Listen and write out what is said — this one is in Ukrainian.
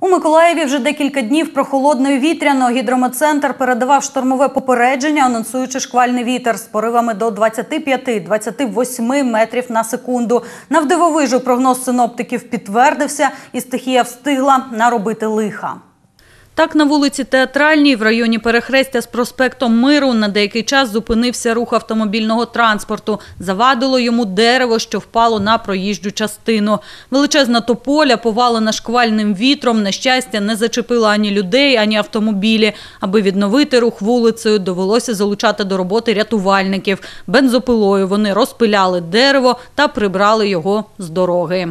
У Миколаєві вже декілька днів прохолодно і вітряно. Гідрометцентр передавав штормове попередження, анонсуючи шквальний вітер з поривами до 25-28 метрів на секунду. Навдивовижу прогноз синоптиків підтвердився, і стихія встигла наробити лиха. Так, на вулиці Театральній, в районі перехрестя з проспектом Миру, на деякий час зупинився рух автомобільного транспорту. Завадило йому дерево, що впало на проїжджу частину. Величезна тополя, повалена шквальним вітром, на щастя, не зачепила ані людей, ані автомобілі. Аби відновити рух вулицею, довелося залучати до роботи рятувальників. Бензопилою вони розпиляли дерево та прибрали його з дороги.